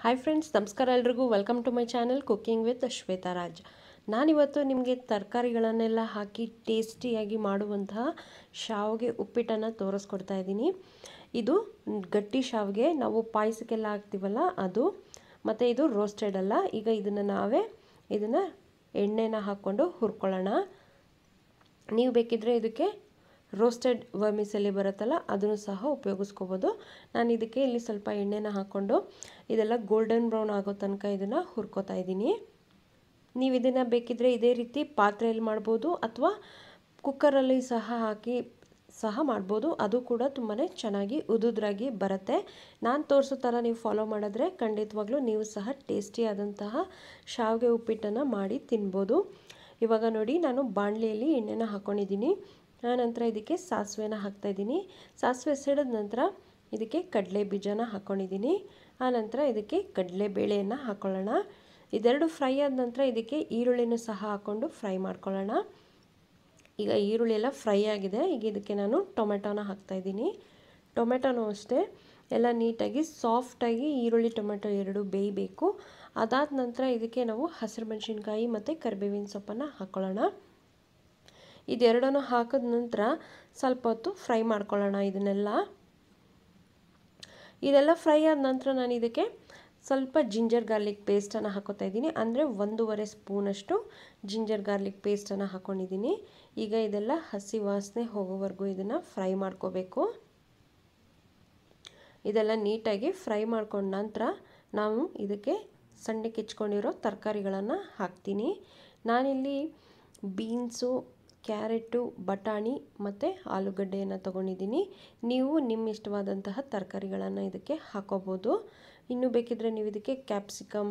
hi friends ನಮಸ್ಕಾರ ಎಲ್ರಿಗೂ welcome to my channel cooking with Shweta Raj ನಾನಿವತ್ತು ನಿಮಗೆ ತರಕಾರಿಗಳನ್ನೆಲ್ಲ ಹಾಕಿ ಟೇಸ್ಟಿಯಾಗಿ ಮಾಡುವಂತಹ ಶಾವಿಗೆ ಉಪ್ಪಿಟ್ಟನ್ನು ತೋರಿಸ್ಕೊಡ್ತಾ ಇದ್ದೀನಿ ಇದು ಗಟ್ಟಿ ಶಾವಿಗೆ ನಾವು ಪಾಯಸಕ್ಕೆಲ್ಲ ಹಾಕ್ತೀವಲ್ಲ ಅದು ಮತ್ತು ಇದು ರೋಸ್ಟೆಡ್ ಅಲ್ಲ ಈಗ ಇದನ್ನು ನಾವೇ ಇದನ್ನು ಎಣ್ಣೆನ ಹಾಕ್ಕೊಂಡು ಹುರ್ಕೊಳ್ಳೋಣ ನೀವು ಬೇಕಿದ್ರೆ ಇದಕ್ಕೆ ರೋಸ್ಟೆಡ್ ವರ್ಮಿಸಲ್ಲಿ ಬರುತ್ತಲ್ಲ ಅದನ್ನು ಸಹ ಉಪಯೋಗಿಸ್ಕೋಬೋದು ನಾನು ಇದಕ್ಕೆ ಇಲ್ಲಿ ಸ್ವಲ್ಪ ಎಣ್ಣೆನ ಹಾಕ್ಕೊಂಡು ಇದೆಲ್ಲ ಗೋಲ್ಡನ್ ಬ್ರೌನ್ ಆಗೋ ತನಕ ಇದನ್ನು ಹುರ್ಕೋತಾ ಇದ್ದೀನಿ ನೀವು ಇದನ್ನು ಬೇಕಿದ್ದರೆ ಇದೇ ರೀತಿ ಪಾತ್ರೆಯಲ್ಲಿ ಮಾಡ್ಬೋದು ಅಥವಾ ಕುಕ್ಕರಲ್ಲಿ ಸಹ ಹಾಕಿ ಸಹ ಮಾಡ್ಬೋದು ಅದು ಕೂಡ ತುಂಬಾ ಚೆನ್ನಾಗಿ ಉದುದ್ರಾಗಿ ಬರುತ್ತೆ ನಾನು ತೋರಿಸೋ ಥರ ನೀವು ಫಾಲೋ ಮಾಡಿದ್ರೆ ಖಂಡಿತವಾಗ್ಲೂ ನೀವು ಸಹ ಟೇಸ್ಟಿಯಾದಂತಹ ಶಾವಿಗೆ ಉಪ್ಪಿಟ್ಟನ್ನು ಮಾಡಿ ತಿನ್ಬೋದು ಇವಾಗ ನೋಡಿ ನಾನು ಬಾಣಲೆಯಲ್ಲಿ ಎಣ್ಣೆನ ಹಾಕ್ಕೊಂಡಿದ್ದೀನಿ ಆನಂತರ ಇದಕ್ಕೆ ಸಾಸಿವೆನ ಹಾಕ್ತಾಯಿದ್ದೀನಿ ಸಾಸಿವೆ ಸಿಡಿದ ನಂತರ ಇದಕ್ಕೆ ಕಡಲೆ ಬೀಜನ ಹಾಕ್ಕೊಂಡಿದ್ದೀನಿ ಆನಂತರ ಇದಕ್ಕೆ ಕಡಲೆ ಬೇಳೆಯನ್ನು ಹಾಕ್ಕೊಳ್ಳೋಣ ಇದೆರಡು ಫ್ರೈ ಆದ ನಂತರ ಇದಕ್ಕೆ ಈರುಳ್ಳಿನೂ ಸಹ ಹಾಕ್ಕೊಂಡು ಫ್ರೈ ಮಾಡ್ಕೊಳ್ಳೋಣ ಈಗ ಈರುಳ್ಳಿ ಎಲ್ಲ ಫ್ರೈ ಆಗಿದೆ ಈಗ ಇದಕ್ಕೆ ನಾನು ಟೊಮೆಟೊನ ಹಾಕ್ತಾಯಿದ್ದೀನಿ ಟೊಮೆಟೊನೂ ಅಷ್ಟೇ ಎಲ್ಲ ನೀಟಾಗಿ ಸಾಫ್ಟಾಗಿ ಈರುಳ್ಳಿ ಟೊಮೆಟೊ ಎರಡು ಬೇಯಬೇಕು ಅದಾದ ನಂತರ ಇದಕ್ಕೆ ನಾವು ಹಸಿರು ಮೆಣಸಿನ್ಕಾಯಿ ಮತ್ತು ಕರಿಬೇವಿನ ಸೊಪ್ಪನ್ನು ಹಾಕ್ಕೊಳ್ಳೋಣ ಇದೆರಡನ್ನು ಹಾಕಿದ ನಂತರ ಸ್ವಲ್ಪ ಹೊತ್ತು ಫ್ರೈ ಮಾಡ್ಕೊಳ್ಳೋಣ ಇದನ್ನೆಲ್ಲ ಇದೆಲ್ಲ ಫ್ರೈ ಆದ ನಂತರ ನಾನು ಇದಕ್ಕೆ ಸ್ವಲ್ಪ ಜಿಂಜರ್ ಗಾರ್ಲಿಕ್ ಪೇಸ್ಟನ್ನು ಹಾಕೋತಾ ಇದ್ದೀನಿ ಅಂದರೆ ಒಂದೂವರೆ ಸ್ಪೂನಷ್ಟು ಜಿಂಜರ್ ಗಾರ್ಲಿಕ್ ಪೇಸ್ಟನ್ನು ಹಾಕ್ಕೊಂಡಿದ್ದೀನಿ ಈಗ ಇದೆಲ್ಲ ಹಸಿ ವಾಸನೆ ಹೋಗೋವರೆಗೂ ಇದನ್ನು ಫ್ರೈ ಮಾಡ್ಕೋಬೇಕು ಇದೆಲ್ಲ ನೀಟಾಗಿ ಫ್ರೈ ಮಾಡ್ಕೊಂಡ ನಂತರ ನಾವು ಇದಕ್ಕೆ ಸಣ್ಣಕ್ಕೆ ಕಿಚ್ಕೊಂಡಿರೋ ತರಕಾರಿಗಳನ್ನು ಹಾಕ್ತೀನಿ ನಾನಿಲ್ಲಿ ಬೀನ್ಸು ಕ್ಯಾರೆಟು ಬಟಾಣಿ ಮತ್ತು ಆಲೂಗಡ್ಡೆಯನ್ನು ತೊಗೊಂಡಿದ್ದೀನಿ ನೀವು ನಿಮ್ಮ ಇಷ್ಟವಾದಂತಹ ತರಕಾರಿಗಳನ್ನು ಇದಕ್ಕೆ ಹಾಕೋಬೋದು ಇನ್ನು ಬೇಕಿದ್ದರೆ ನೀವು ಇದಕ್ಕೆ ಕ್ಯಾಪ್ಸಿಕಮ್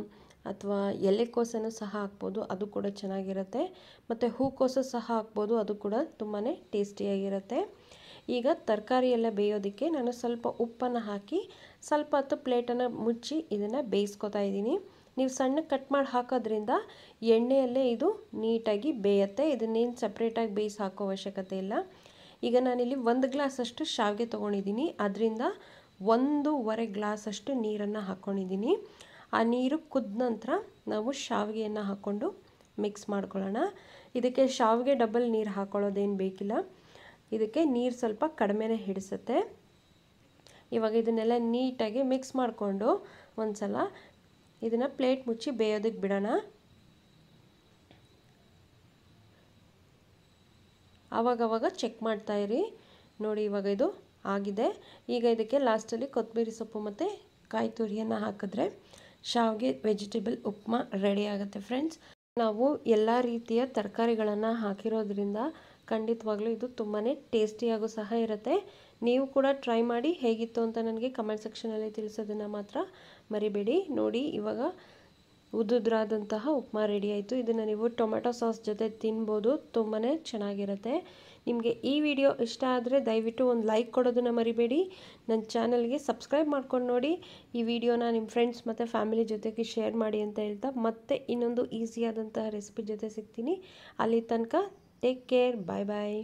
ಅಥವಾ ಎಲೆಕೋಸನ್ನು ಸಹ ಹಾಕ್ಬೋದು ಅದು ಕೂಡ ಚೆನ್ನಾಗಿರುತ್ತೆ ಮತ್ತು ಹೂಕೋಸು ಸಹ ಹಾಕ್ಬೋದು ಅದು ಕೂಡ ತುಂಬಾ ಟೇಸ್ಟಿಯಾಗಿರುತ್ತೆ ಈಗ ತರಕಾರಿ ಎಲ್ಲ ಬೇಯೋದಕ್ಕೆ ನಾನು ಸ್ವಲ್ಪ ಉಪ್ಪನ್ನು ಹಾಕಿ ಸ್ವಲ್ಪ ಹೊತ್ತು ಪ್ಲೇಟನ್ನು ಮುಚ್ಚಿ ಇದನ್ನು ಬೇಯಿಸ್ಕೊತಾ ಇದ್ದೀನಿ ನೀವು ಸಣ್ಣ ಕಟ್ ಮಾಡಿ ಹಾಕೋದ್ರಿಂದ ಎಣ್ಣೆಯಲ್ಲೇ ಇದು ನೀಟಾಗಿ ಬೇಯತ್ತೆ ಇದನ್ನೇನು ಸಪ್ರೇಟಾಗಿ ಬೇಯಿಸಿ ಹಾಕೋ ಅವಶ್ಯಕತೆ ಇಲ್ಲ ಈಗ ನಾನಿಲ್ಲಿ ಒಂದು ಗ್ಲಾಸಷ್ಟು ಶಾವಿಗೆ ತೊಗೊಂಡಿದ್ದೀನಿ ಅದರಿಂದ ಒಂದೂವರೆ ಗ್ಲಾಸಷ್ಟು ನೀರನ್ನು ಹಾಕ್ಕೊಂಡಿದ್ದೀನಿ ಆ ನೀರು ಕುದ್ದ ನಂತರ ನಾವು ಶಾವಿಗೆಯನ್ನು ಹಾಕ್ಕೊಂಡು ಮಿಕ್ಸ್ ಮಾಡ್ಕೊಳ್ಳೋಣ ಇದಕ್ಕೆ ಶಾವಿಗೆ ಡಬಲ್ ನೀರು ಹಾಕ್ಕೊಳ್ಳೋದೇನು ಬೇಕಿಲ್ಲ ಇದಕ್ಕೆ ನೀರು ಸ್ವಲ್ಪ ಕಡಿಮೆನೇ ಹಿಡಿಸುತ್ತೆ ಇವಾಗ ಇದನ್ನೆಲ್ಲ ನೀಟಾಗಿ ಮಿಕ್ಸ್ ಮಾಡಿಕೊಂಡು ಒಂದು ಸಲ ಇದನ್ನು ಪ್ಲೇಟ್ ಮುಚ್ಚಿ ಬೇಯೋದಕ್ಕೆ ಬಿಡೋಣ ಆವಾಗವಾಗ ಚೆಕ್ ಮಾಡ್ತಾ ಇರಿ ನೋಡಿ ಇವಾಗ ಇದು ಆಗಿದೆ ಈಗ ಇದಕ್ಕೆ ಲಾಸ್ಟಲ್ಲಿ ಕೊತ್ತಂಬರಿ ಸೊಪ್ಪು ಮತ್ತು ಕಾಯಿ ತುರಿಯನ್ನು ಹಾಕಿದ್ರೆ ಶಾವಿಗೆ ವೆಜಿಟೇಬಲ್ ಉಪ್ಮಾ ರೆಡಿ ಆಗುತ್ತೆ ಫ್ರೆಂಡ್ಸ್ ನಾವು ಎಲ್ಲ ರೀತಿಯ ತರಕಾರಿಗಳನ್ನು ಹಾಕಿರೋದ್ರಿಂದ ಖಂಡಿತವಾಗ್ಲೂ ಇದು ತುಂಬಾ ಟೇಸ್ಟಿಯಾಗೂ ಸಹ ಇರುತ್ತೆ ನೀವು ಕೂಡ ಟ್ರೈ ಮಾಡಿ ಹೇಗಿತ್ತು ಅಂತ ನನಗೆ ಕಮೆಂಟ್ ಸೆಕ್ಷನಲ್ಲಿ ತಿಳಿಸೋದನ್ನು ಮಾತ್ರ ಮರಿಬೇಡಿ ನೋಡಿ ಇವಾಗ ಉದುದ್ರಾದಂತಹ ಉಪ್ಮಾ ರೆಡಿ ಆಯಿತು ಇದನ್ನು ನೀವು ಟೊಮೆಟೊ ಸಾಸ್ ಜೊತೆ ತಿನ್ಬೋದು ತುಂಬಾ ಚೆನ್ನಾಗಿರುತ್ತೆ ನಿಮಗೆ ಈ ವಿಡಿಯೋ ಇಷ್ಟ ಆದರೆ ದಯವಿಟ್ಟು ಒಂದು ಲೈಕ್ ಕೊಡೋದನ್ನು ಮರಿಬೇಡಿ ನನ್ನ ಚಾನಲ್ಗೆ ಸಬ್ಸ್ಕ್ರೈಬ್ ಮಾಡ್ಕೊಂಡು ನೋಡಿ ಈ ವಿಡಿಯೋನ ನಿಮ್ಮ ಫ್ರೆಂಡ್ಸ್ ಮತ್ತು ಫ್ಯಾಮಿಲಿ ಜೊತೆಗೆ ಶೇರ್ ಮಾಡಿ ಅಂತ ಹೇಳ್ತಾ ಮತ್ತೆ ಇನ್ನೊಂದು ಈಸಿಯಾದಂತಹ ರೆಸಿಪಿ ಜೊತೆ ಸಿಗ್ತೀನಿ ಅಲ್ಲಿ ತನಕ ಟೇಕ್ ಕೇರ್ ಬಾಯ್ ಬಾಯ್